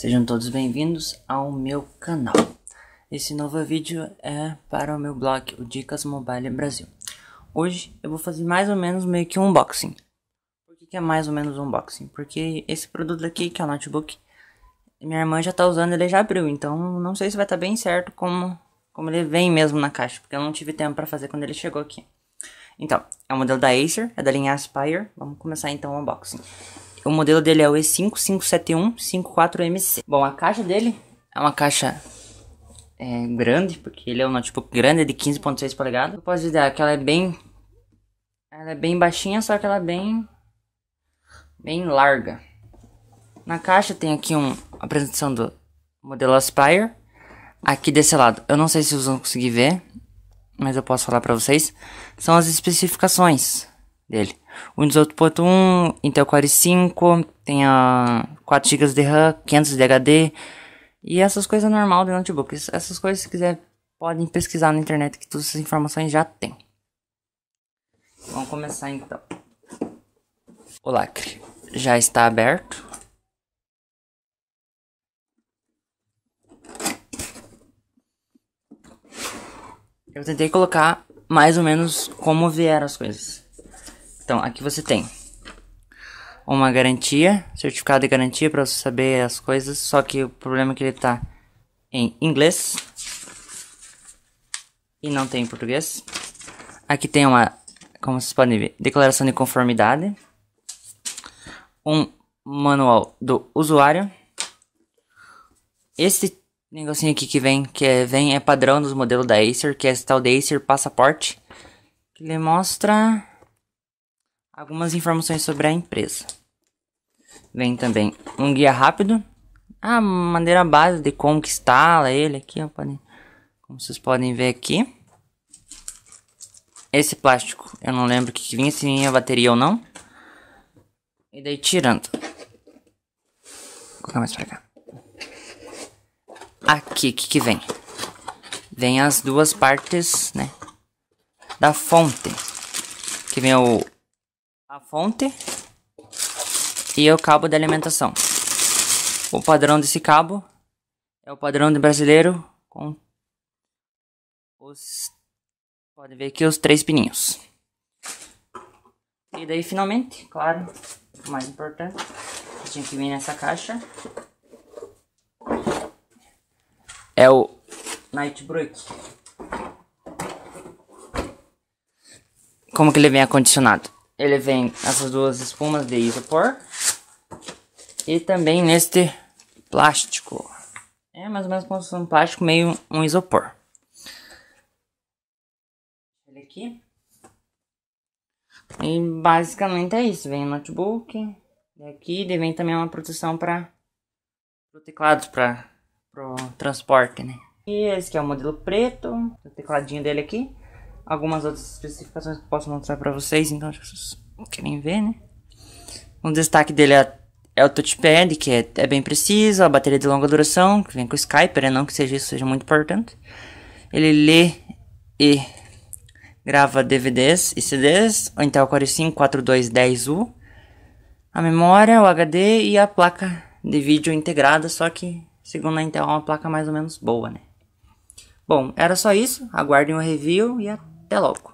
Sejam todos bem-vindos ao meu canal. Esse novo vídeo é para o meu blog, o Dicas Mobile Brasil. Hoje eu vou fazer mais ou menos meio que um unboxing. Por que, é mais ou menos um unboxing? Porque esse produto aqui, que é o notebook, minha irmã já está usando, ele já abriu. Então não sei se vai estar tá bem certo como, como ele vem mesmo na caixa, porque eu não tive tempo para fazer quando ele chegou aqui. Então, é o modelo da Acer, é da linha Aspire. Vamos começar então o unboxing. O modelo dele é o E557154MC. Bom, a caixa dele é uma caixa é, grande, porque ele é um notebook grande, é de 15.6 polegadas. Eu posso dizer que ela é bem... Ela é bem baixinha, só que ela é bem... Bem larga. Na caixa tem aqui um, a apresentação do modelo Aspire. Aqui desse lado, eu não sei se vocês vão conseguir ver, mas eu posso falar para vocês. São as especificações dele. Windows 8.1, Intel Core i5, tem a 4 GB de RAM, 500 de HD e essas coisas normal de notebook. Essas coisas se quiser podem pesquisar na internet que todas essas informações já tem. Vamos começar então. O lacre já está aberto. Eu tentei colocar mais ou menos como vieram as coisas. Então, aqui você tem uma garantia, certificado de garantia para você saber as coisas, só que o problema é que ele está em inglês e não tem em português. Aqui tem uma, como vocês podem ver, declaração de conformidade, um manual do usuário. Esse negocinho aqui que vem, que é, vem é padrão dos modelos da Acer, que é esse tal de Acer Passaporte, que ele mostra algumas informações sobre a empresa. Vem também um guia rápido, a ah, maneira básica de como que instala ele aqui, ó, podem, como vocês podem ver aqui. Esse plástico, eu não lembro que vinha, se vinha bateria ou não. E daí tirando. Vou colocar mais pra cá. Aqui, o que que vem? Vem as duas partes, né, da fonte. Que vem o a fonte e o cabo de alimentação. O padrão desse cabo é o padrão brasileiro com os pode ver aqui os três pininhos. E daí finalmente, claro, o mais importante, tinha que vir nessa caixa. É o Night Como que ele vem acondicionado? ele vem essas duas espumas de isopor e também neste plástico. É mais ou menos como se um plástico meio um isopor. Ele aqui. E basicamente é isso. Vem o notebook. Daqui vem também uma proteção para o teclado, para o transporte, né? E esse aqui é o modelo preto. O tecladinho dele aqui algumas outras especificações que eu posso mostrar pra vocês, então acho que vocês querem ver, né? Um destaque dele é, é o touchpad, que é, é, bem preciso, a bateria de longa duração, que vem com o Skype, né? não que seja isso seja muito importante. Ele lê e grava DVDs e CDs, o Intel Core i5 4210 u a memória, o HD e a placa de vídeo integrada, só que segundo a Intel é uma placa mais ou menos boa, né? Bom, era só isso, aguardem o review e até até logo!